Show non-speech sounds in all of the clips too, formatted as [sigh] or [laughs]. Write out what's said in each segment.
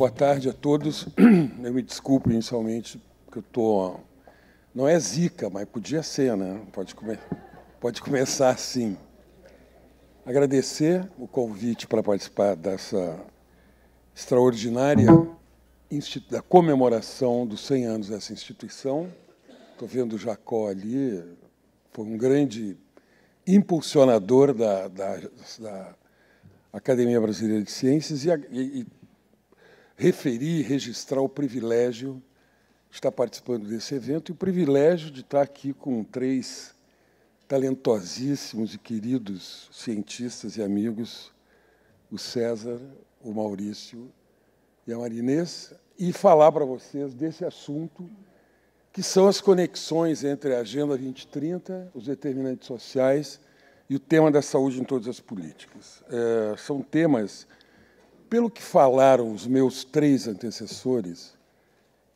boa tarde a todos. [clears throat] Eu me desculpo inicialmente porque eu estou. Não é zica, mas podia ser, né? Pode, come... Pode começar assim. Agradecer o convite para participar dessa extraordinária da comemoração dos 100 anos dessa instituição. Estou vendo o Jacó ali, foi um grande impulsionador da, da, da Academia Brasileira de Ciências e, e referir e registrar o privilégio de estar participando desse evento e o privilégio de estar aqui com três talentosíssimos e queridos cientistas e amigos, o César, o Maurício e a Marinês, e falar para vocês desse assunto que são as conexões entre a Agenda 2030, os determinantes sociais e o tema da saúde em todas as políticas. É, são temas pelo que falaram os meus três antecessores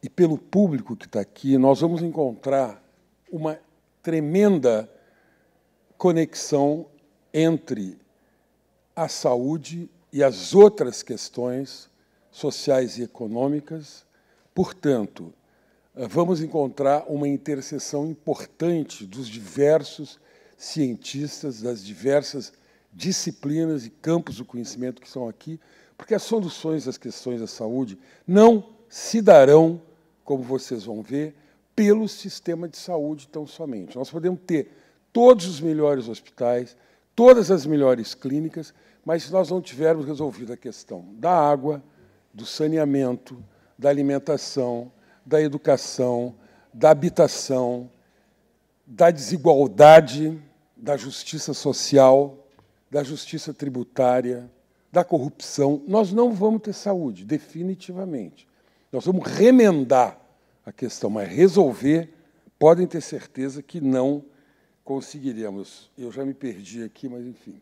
e pelo público que está aqui, nós vamos encontrar uma tremenda conexão entre a saúde e as outras questões sociais e econômicas. Portanto, eh, vamos encontrar uma interseção importante dos diversos cientistas, das diversas disciplinas e campos do conhecimento que são aqui porque as soluções às questões da saúde não se darão, como vocês vão ver, pelo sistema de saúde tão somente. Nós podemos ter todos os melhores hospitais, todas as melhores clínicas, mas se nós não tivermos resolvido a questão da água, do saneamento, da alimentação, da educação, da habitação, da desigualdade, da justiça social, da justiça tributária, da corrupção, nós não vamos ter saúde, definitivamente. Nós vamos remendar a questão, mas resolver, podem ter certeza que não conseguiremos. Eu já me perdi aqui, mas enfim.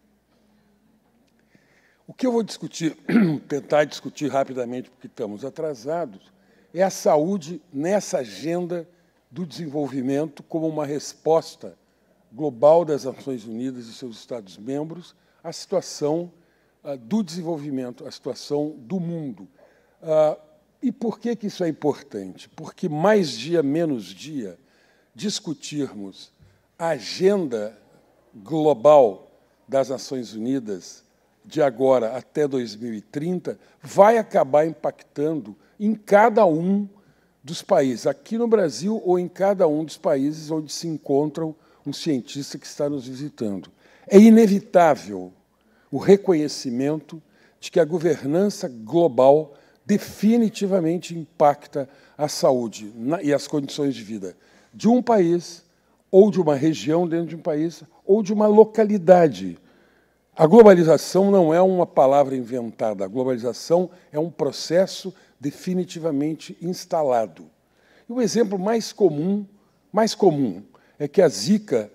O que eu vou discutir, [clears throat] tentar discutir rapidamente, porque estamos atrasados, é a saúde nessa agenda do desenvolvimento como uma resposta global das Nações Unidas e seus Estados-membros à situação ah, do desenvolvimento, a situação do mundo. Ah, e por que, que isso é importante? Porque mais dia, menos dia, discutirmos a agenda global das Nações Unidas de agora até 2030 vai acabar impactando em cada um dos países, aqui no Brasil ou em cada um dos países onde se encontram um cientista que está nos visitando. É inevitável o reconhecimento de que a governança global definitivamente impacta a saúde e as condições de vida de um país, ou de uma região dentro de um país, ou de uma localidade. A globalização não é uma palavra inventada, a globalização é um processo definitivamente instalado. E o exemplo mais comum, mais comum é que a Zika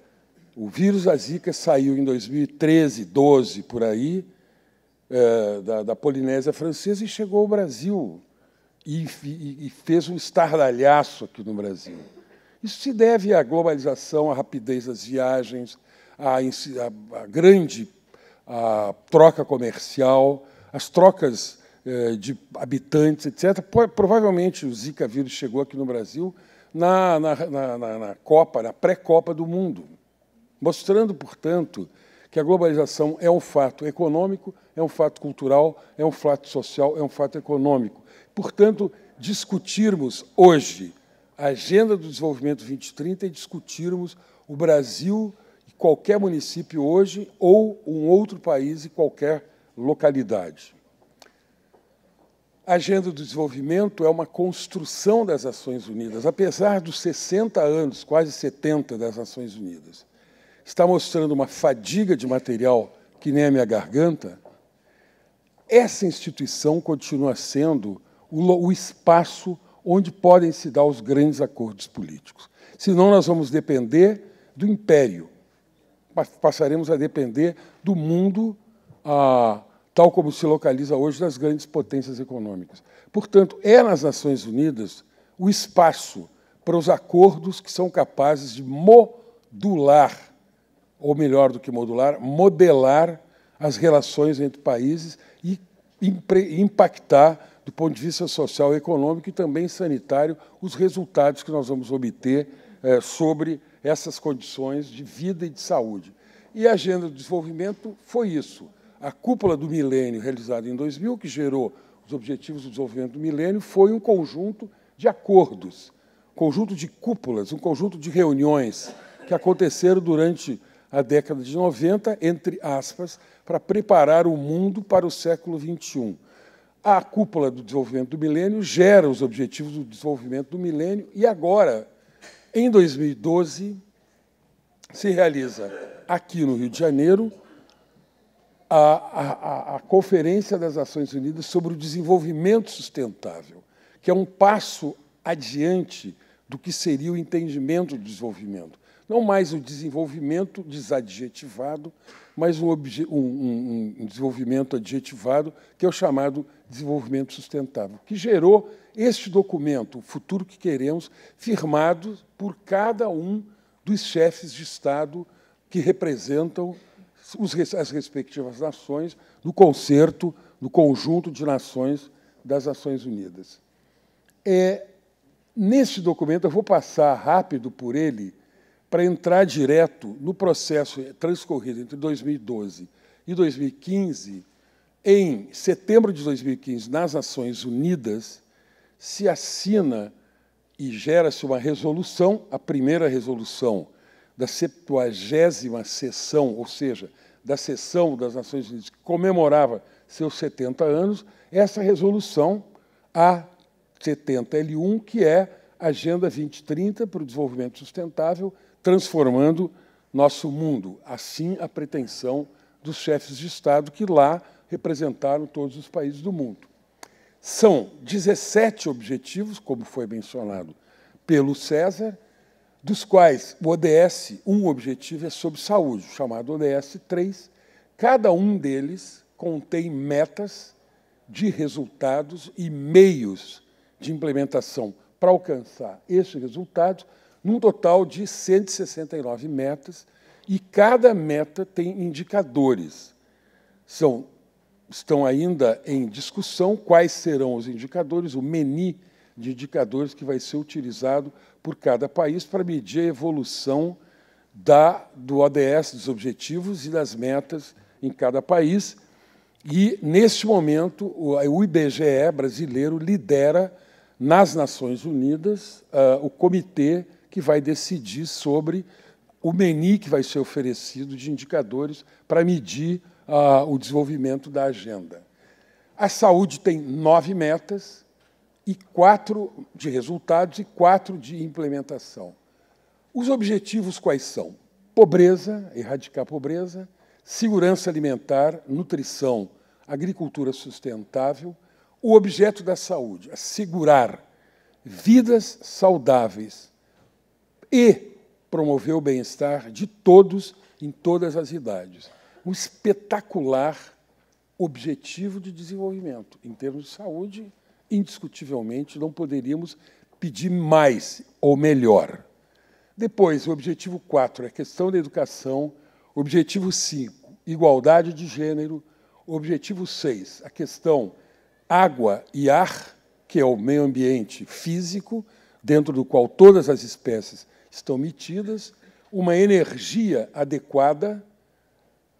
o vírus da Zika saiu em 2013, 12 por aí, é, da, da, Polinésia Francesa e chegou ao Brasil e, e, e fez um estardalhaço aqui no Brasil. Isso se deve à globalização, à rapidez das viagens, à, à, à grande à troca comercial, às trocas é, de habitantes, etc. Provavelmente o Zika vírus chegou aqui no Brasil na, na, na, na Copa, na pré-Copa do Mundo. Mostrando, portanto, que a globalização é um fato econômico, é um fato cultural, é um fato social, é um fato econômico. Portanto, discutirmos hoje a Agenda do Desenvolvimento 2030 e discutirmos o Brasil e qualquer município hoje ou um outro país e qualquer localidade. A Agenda do Desenvolvimento é uma construção das Nações Unidas, apesar dos 60 anos, quase 70 das Nações Unidas está mostrando uma fadiga de material que nem a minha garganta, essa instituição continua sendo o, o espaço onde podem se dar os grandes acordos políticos. Senão, nós vamos depender do império, passaremos a depender do mundo, ah, tal como se localiza hoje nas grandes potências econômicas. Portanto, é nas Nações Unidas o espaço para os acordos que são capazes de modular ou melhor do que modular, modelar as relações entre países e impactar, do ponto de vista social, econômico e também sanitário, os resultados que nós vamos obter eh, sobre essas condições de vida e de saúde. E a Agenda do Desenvolvimento foi isso. A cúpula do milênio, realizada em 2000, que gerou os Objetivos do Desenvolvimento do Milênio, foi um conjunto de acordos, um conjunto de cúpulas, um conjunto de reuniões que aconteceram durante a década de 90, entre aspas, para preparar o mundo para o século XXI. A cúpula do desenvolvimento do milênio gera os objetivos do desenvolvimento do milênio e agora, em 2012, se realiza aqui no Rio de Janeiro a, a, a Conferência das Nações Unidas sobre o Desenvolvimento Sustentável, que é um passo adiante do que seria o entendimento do desenvolvimento não mais o desenvolvimento desadjetivado, mas um, um, um, desenvolvimento adjetivado, que é o chamado desenvolvimento sustentável, que gerou este documento, o futuro que queremos, firmado por cada um dos chefes de Estado que representam os, as respectivas nações no concerto, no conjunto de nações das Nações Unidas. É, neste documento, eu vou passar rápido por ele, para entrar direto no processo transcorrido entre 2012 e 2015, em setembro de 2015, nas Nações Unidas, se assina e gera-se uma resolução, a primeira resolução da 70 sessão, ou seja, da sessão das Nações Unidas que comemorava seus 70 anos, essa resolução A70L1, que é Agenda 2030 para o Desenvolvimento Sustentável, transformando nosso mundo. Assim, a pretensão dos chefes de Estado que lá representaram todos os países do mundo. São 17 objetivos, como foi mencionado pelo César, dos quais o ODS, um objetivo é sobre saúde, chamado ODS 3. Cada um deles contém metas de resultados e meios de implementação para alcançar esses resultados, num total de 169 metas, e cada meta tem indicadores. São, estão ainda em discussão quais serão os indicadores, o menu de indicadores que vai ser utilizado por cada país para medir a evolução da, do ODS, dos objetivos e das metas em cada país. E, neste momento, o IBGE brasileiro lidera nas Nações Unidas ah, o comitê que vai decidir sobre o menu que vai ser oferecido de indicadores para medir ah, o desenvolvimento da agenda. A saúde tem nove metas e quatro de resultados e quatro de implementação. Os objetivos quais são? Pobreza, erradicar a pobreza, segurança alimentar, nutrição, agricultura sustentável, o objeto da saúde, assegurar vidas saudáveis e promover o bem-estar de todos em todas as idades. Um espetacular objetivo de desenvolvimento. Em termos de saúde, indiscutivelmente, não poderíamos pedir mais ou melhor. Depois, o objetivo 4 é a questão da educação. Objetivo 5, igualdade de gênero. Objetivo 6, a questão água e ar, que é o meio ambiente físico, dentro do qual todas as espécies estão metidas, uma energia adequada.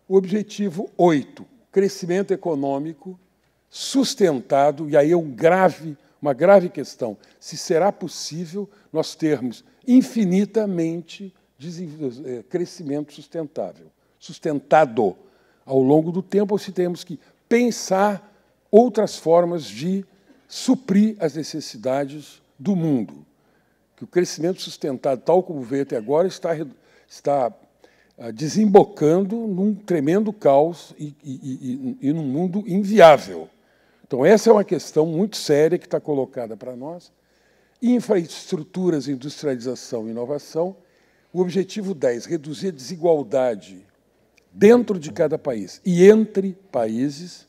O objetivo 8, crescimento econômico sustentado, e aí é um grave, uma grave questão, se será possível nós termos infinitamente eh, crescimento sustentável, sustentado ao longo do tempo, ou se temos que pensar outras formas de suprir as necessidades do mundo que o crescimento sustentado, tal como veio até agora, está, está ah, desembocando num tremendo caos e, e, e, e num mundo inviável. Então, essa é uma questão muito séria que está colocada para nós. Infraestruturas, industrialização e inovação. O objetivo 10, reduzir a desigualdade dentro de cada país e entre países.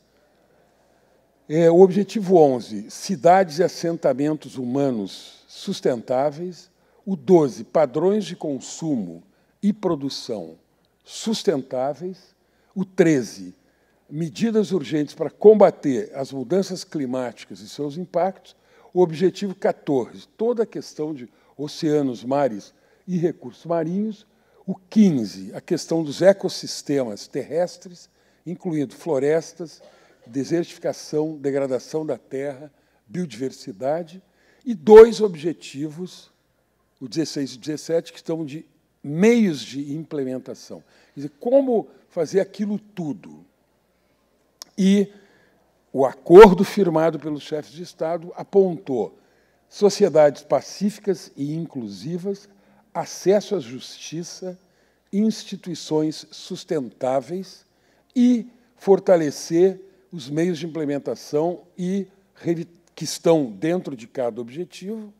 É, o objetivo 11, cidades e assentamentos humanos sustentáveis. O 12, padrões de consumo e produção sustentáveis. O 13, medidas urgentes para combater as mudanças climáticas e seus impactos. O objetivo 14, toda a questão de oceanos, mares e recursos marinhos. O 15, a questão dos ecossistemas terrestres, incluindo florestas, desertificação, degradação da terra, biodiversidade e dois objetivos, o 16 e o 17, que estão de meios de implementação. Quer dizer, como fazer aquilo tudo. E o acordo firmado pelos chefes de Estado apontou sociedades pacíficas e inclusivas, acesso à justiça, instituições sustentáveis e fortalecer os meios de implementação e que estão dentro de cada objetivo,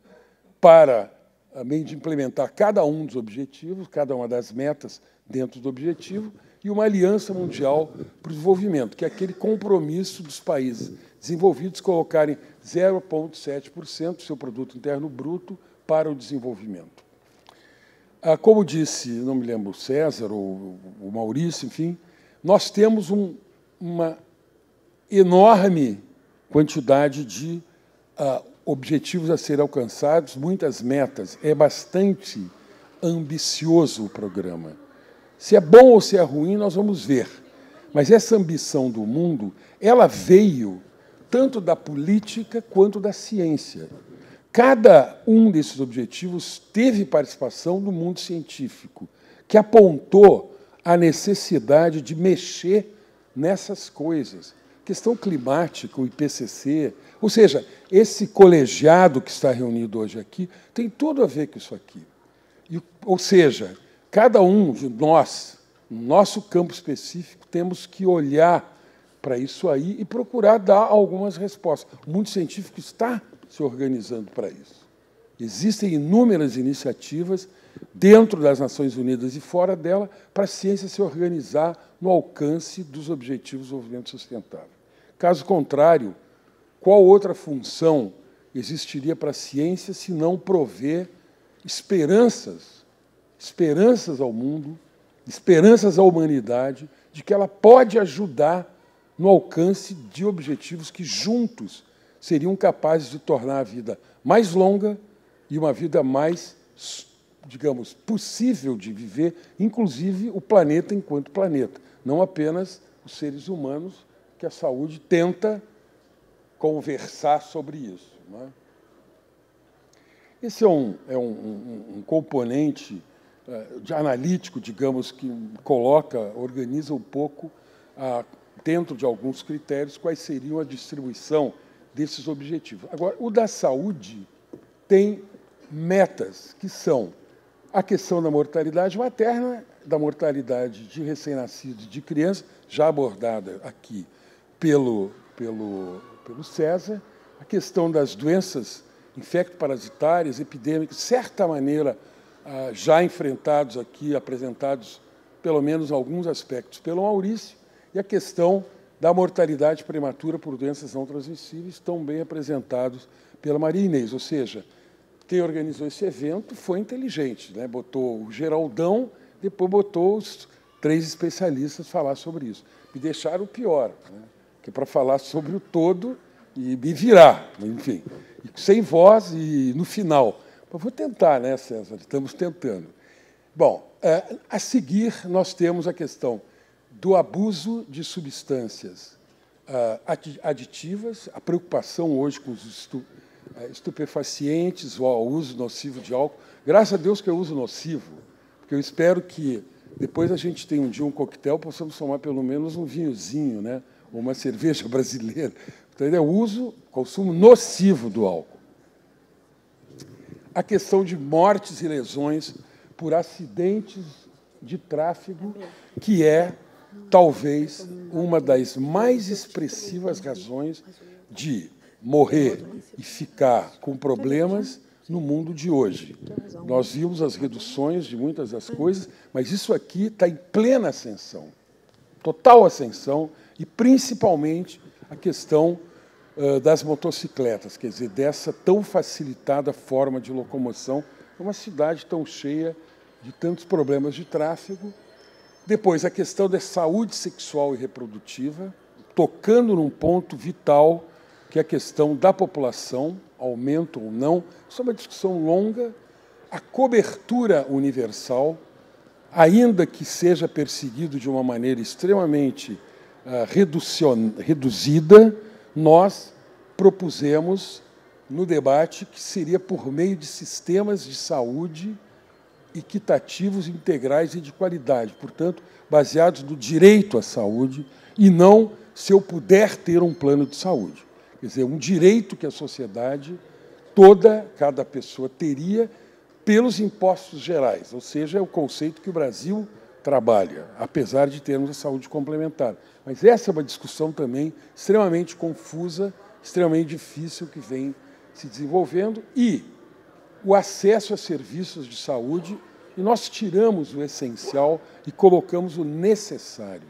para a meio de implementar cada um dos objetivos, cada uma das metas dentro do objetivo, e uma aliança mundial para o desenvolvimento, que é aquele compromisso dos países desenvolvidos colocarem 0,7% do seu produto interno bruto para o desenvolvimento. Ah, como disse, não me lembro, César ou o Maurício, enfim, nós temos um, uma enorme quantidade de objetivos a ser alcançados, muitas metas. É bastante ambicioso o programa. Se é bom ou se é ruim, nós vamos ver. Mas essa ambição do mundo, ela veio tanto da política quanto da ciência. Cada um desses objetivos teve participação do mundo científico, que apontou a necessidade de mexer nessas coisas questão climática, o IPCC, ou seja, esse colegiado que está reunido hoje aqui tem tudo a ver com isso aqui. E, ou seja, cada um de nós, no nosso campo específico, temos que olhar para isso aí e procurar dar algumas respostas. O mundo científico está se organizando para isso. Existem inúmeras iniciativas dentro das Nações Unidas e fora dela para a ciência se organizar no alcance dos objetivos do desenvolvimento sustentável. Caso contrário, qual outra função existiria para a ciência se não prover esperanças, esperanças ao mundo, esperanças à humanidade de que ela pode ajudar no alcance de objetivos que juntos seriam capazes de tornar a vida mais longa e uma vida mais, digamos, possível de viver, inclusive o planeta enquanto planeta, não apenas os seres humanos que a saúde tenta conversar sobre isso. Né? Esse é um, é um, um, um componente é, de analítico, digamos, que coloca, organiza um pouco, dentro de alguns critérios, quais seriam a distribuição desses objetivos. Agora, o da saúde tem metas que são a questão da mortalidade materna, da mortalidade de recém-nascidos e de crianças, já abordada aqui pelo, pelo, pelo César, a questão das doenças infecto-parasitárias, epidêmicas, de certa maneira, ah, já enfrentados aqui, apresentados, pelo menos alguns aspectos, pelo Maurício, e a questão da mortalidade prematura por doenças não transmissíveis, tão bem apresentados pela Maria Inês. Ou seja, quem organizou esse evento foi inteligente, né? botou o Geraldão, depois botou os três especialistas falar sobre isso. Me deixaram pior. Né? que é para falar sobre o todo e me virar, enfim, sem voz e no final. Mas vou tentar, né, César? Estamos tentando. Bom, é, a seguir nós temos a questão do abuso de substâncias ah, aditivas, a preocupação hoje com os eh, estupefacientes ou ao uso nocivo de álcool. Graças a Deus que eu uso nocivo, porque eu espero que depois a gente tenha um dia um coquetel, possamos tomar pelo menos um vinhozinho, né? uma cerveja [laughs] brasileira. Então é o uso, consumo nocivo do álcool. A questão de mortes e lesões por acidentes de tráfego, que é talvez uma das mais expressivas razões de morrer e ficar com problemas no mundo de hoje. Nós vimos as reduções de muitas das coisas, mas isso aqui está em plena ascensão total ascensão e principalmente a questão uh, das motocicletas, quer dizer, dessa tão facilitada forma de locomoção numa é cidade tão cheia de tantos problemas de tráfego. Depois, a questão da saúde sexual e reprodutiva, tocando num ponto vital, que é a questão da população, aumento ou não. Isso é uma discussão longa. A cobertura universal, ainda que seja perseguido de uma maneira extremamente uh, reduzida, nós propusemos no debate que seria por meio de sistemas de saúde equitativos, integrais e de qualidade, portanto, baseados no direito à saúde e não se eu puder ter um plano de saúde. Quer dizer, um direito que a sociedade toda, cada pessoa teria pelos impostos gerais, ou seja, é o conceito que o Brasil trabalha, apesar de termos a saúde complementar. Mas essa é uma discussão também extremamente confusa, extremamente difícil que vem se desenvolvendo e o acesso a serviços de saúde, e nós tiramos o essencial e colocamos o necessário.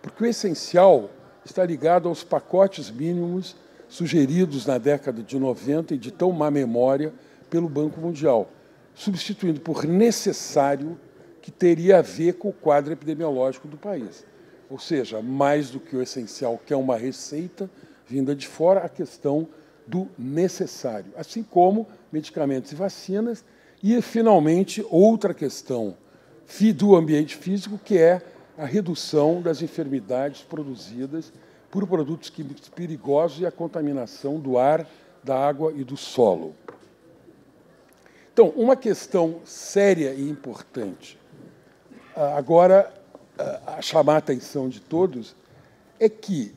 Porque o essencial está ligado aos pacotes mínimos sugeridos na década de 90 e de tão má memória pelo Banco Mundial substituindo por necessário, que teria a ver com o quadro epidemiológico do país. Ou seja, mais do que o essencial, que é uma receita vinda de fora, a questão do necessário, assim como medicamentos e vacinas. E, finalmente, outra questão do ambiente físico, que é a redução das enfermidades produzidas por produtos químicos perigosos e a contaminação do ar, da água e do solo. Então, uma questão séria e importante, ah, agora ah, a chamar a atenção de todos, é que,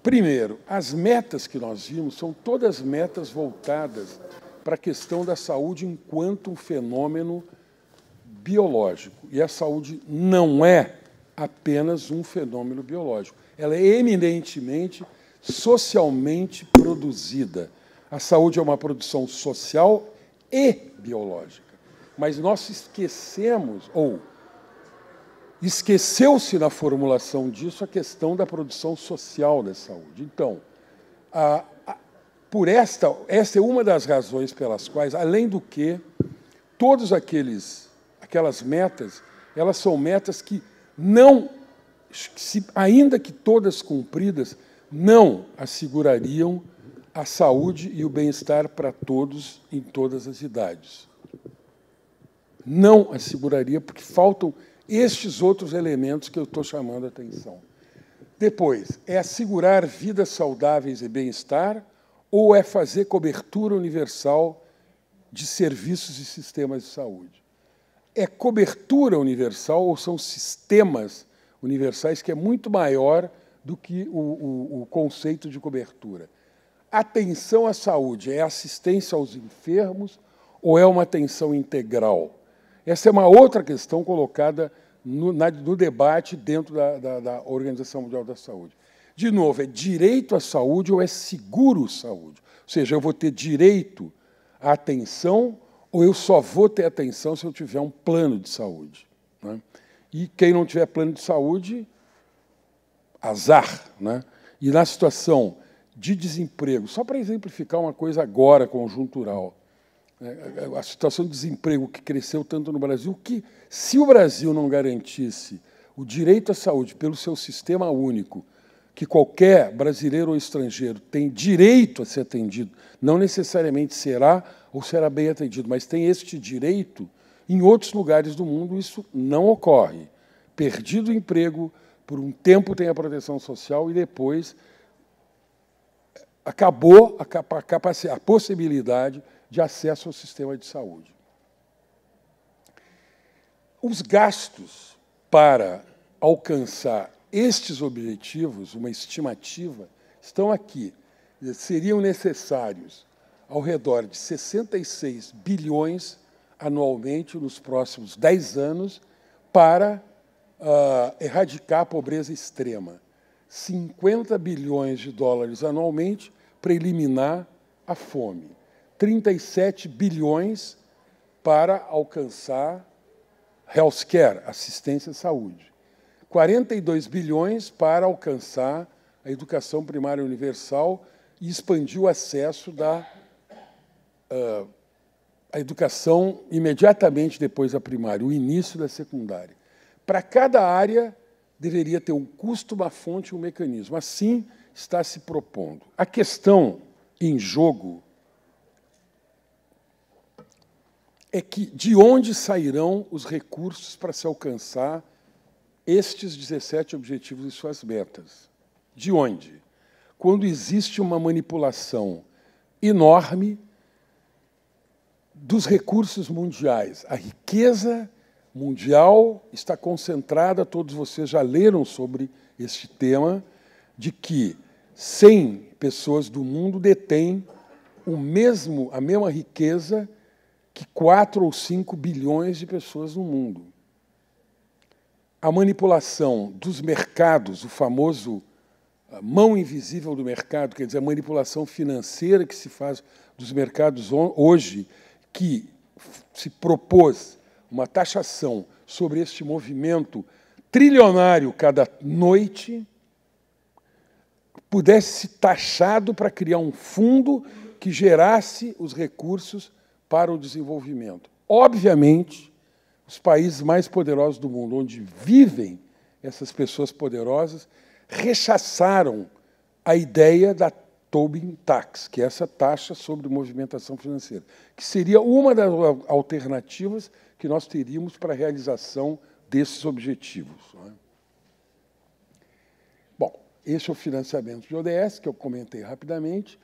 primeiro, as metas que nós vimos são todas metas voltadas para a questão da saúde enquanto um fenômeno biológico. E a saúde não é apenas um fenômeno biológico, ela é eminentemente socialmente produzida. A saúde é uma produção social e biológica. Mas nós esquecemos, ou esqueceu-se na formulação disso, a questão da produção social da saúde. Então, a, a, por esta, esta é uma das razões pelas quais, além do que, todos aqueles, aquelas metas, elas são metas que não, se, ainda que todas cumpridas, não assegurariam a saúde e o bem-estar para todos em todas as idades. Não asseguraria, porque faltam estes outros elementos que eu estou chamando a atenção. Depois, é assegurar vidas saudáveis e bem-estar ou é fazer cobertura universal de serviços e sistemas de saúde? É cobertura universal ou são sistemas universais que é muito maior do que o, o, o conceito de cobertura? Atenção à saúde é assistência aos enfermos ou é uma atenção integral? Essa é uma outra questão colocada no, na, no debate dentro da, da, da Organização Mundial da Saúde. De novo, é direito à saúde ou é seguro saúde? Ou seja, eu vou ter direito à atenção ou eu só vou ter atenção se eu tiver um plano de saúde. Né? E quem não tiver plano de saúde, azar. Né? E na situação de desemprego, só para exemplificar uma coisa agora conjuntural, né, a situação de desemprego que cresceu tanto no Brasil, que se o Brasil não garantisse o direito à saúde pelo seu sistema único, que qualquer brasileiro ou estrangeiro tem direito a ser atendido, não necessariamente será ou será bem atendido, mas tem este direito, em outros lugares do mundo isso não ocorre. Perdido o emprego, por um tempo tem a proteção social e depois acabou a, a possibilidade de acesso ao sistema de saúde. Os gastos para alcançar estes objetivos, uma estimativa, estão aqui. Seriam necessários ao redor de 66 bilhões anualmente nos próximos 10 anos para uh, erradicar a pobreza extrema. 50 bilhões de dólares anualmente para eliminar a fome, 37 bilhões para alcançar healthcare, assistência à saúde, 42 bilhões para alcançar a educação primária universal e expandir o acesso da uh, a educação imediatamente depois da primária, o início da secundária. Para cada área deveria ter um custo, uma fonte e um mecanismo. Assim, está se propondo. A questão em jogo é que de onde sairão os recursos para se alcançar estes 17 objetivos e suas metas? De onde? Quando existe uma manipulação enorme dos recursos mundiais, a riqueza mundial está concentrada, todos vocês já leram sobre este tema, de que 100 pessoas do mundo detêm o mesmo, a mesma riqueza que 4 ou 5 bilhões de pessoas no mundo. A manipulação dos mercados, o famoso mão invisível do mercado, quer dizer, a manipulação financeira que se faz dos mercados hoje, que se propôs uma taxação sobre este movimento trilionário cada noite, pudesse ser taxado para criar um fundo que gerasse os recursos para o desenvolvimento. Obviamente, os países mais poderosos do mundo, onde vivem essas pessoas poderosas, rechaçaram a ideia da Tobin Tax, que é essa taxa sobre movimentação financeira, que seria uma das alternativas que nós teríamos para a realização desses objetivos. Né? Este é o financiamento de ODS, que eu comentei rapidamente.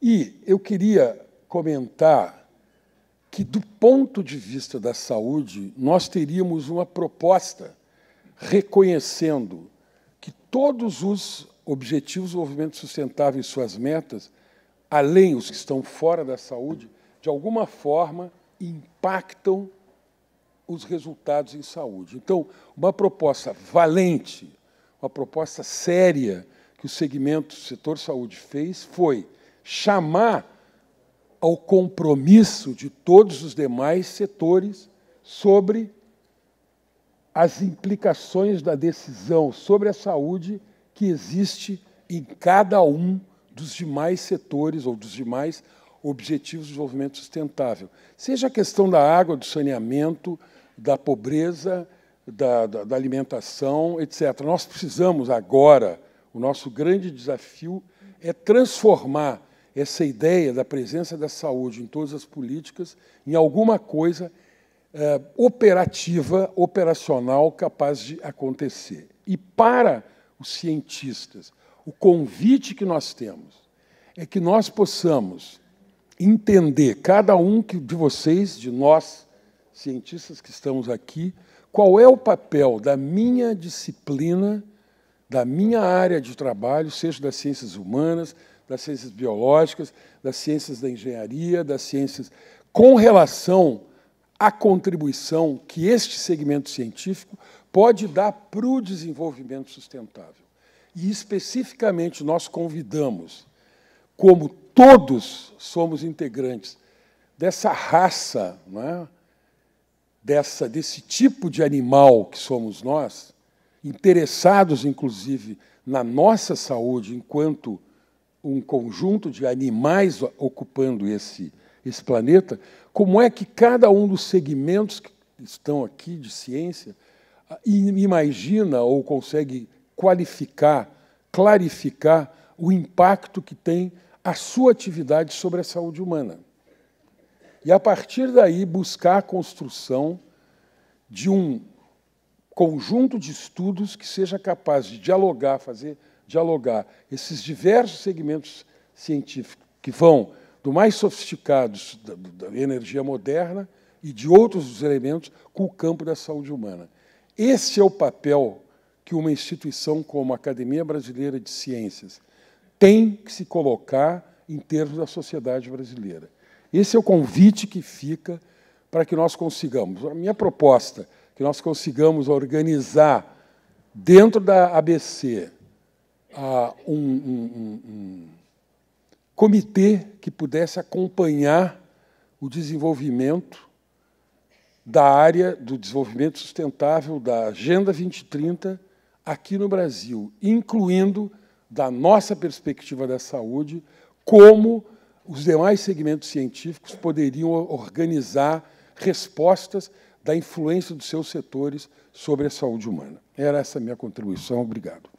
E eu queria comentar que, do ponto de vista da saúde, nós teríamos uma proposta reconhecendo que todos os objetivos do desenvolvimento sustentável e suas metas, além os que estão fora da saúde, de alguma forma impactam os resultados em saúde. Então, uma proposta valente, uma proposta séria que o segmento, o setor saúde fez foi chamar ao compromisso de todos os demais setores sobre as implicações da decisão sobre a saúde que existe em cada um dos demais setores ou dos demais objetivos de desenvolvimento sustentável. Seja a questão da água, do saneamento, da pobreza, da, da, da alimentação, etc. Nós precisamos agora, o nosso grande desafio é transformar essa ideia da presença da saúde em todas as políticas em alguma coisa eh, operativa, operacional, capaz de acontecer. E para os cientistas, o convite que nós temos é que nós possamos entender, cada um de vocês, de nós, cientistas que estamos aqui, qual é o papel da minha disciplina, da minha área de trabalho, seja das ciências humanas, das ciências biológicas, das ciências da engenharia, das ciências, com relação à contribuição que este segmento científico pode dar para o desenvolvimento sustentável. E especificamente nós convidamos, como todos somos integrantes dessa raça, não é? dessa, desse tipo de animal que somos nós, interessados inclusive na nossa saúde enquanto um conjunto de animais ocupando esse, esse planeta, como é que cada um dos segmentos que estão aqui de ciência ah, imagina ou consegue qualificar, clarificar o impacto que tem a sua atividade sobre a saúde humana e, a partir daí, buscar a construção de um conjunto de estudos que seja capaz de dialogar, fazer dialogar esses diversos segmentos científicos que vão do mais sofisticado da, da energia moderna e de outros elementos com o campo da saúde humana. Esse é o papel que uma instituição como a Academia Brasileira de Ciências tem que se colocar em termos da sociedade brasileira. Esse é o convite que fica para que nós consigamos. A minha proposta, que nós consigamos organizar dentro da ABC uh, ah, um, um, um, um comitê que pudesse acompanhar o desenvolvimento da área do desenvolvimento sustentável da Agenda 2030 aqui no Brasil, incluindo da nossa perspectiva da saúde como os demais segmentos científicos poderiam organizar respostas da influência dos seus setores sobre a saúde humana. Era essa a minha contribuição. Obrigado.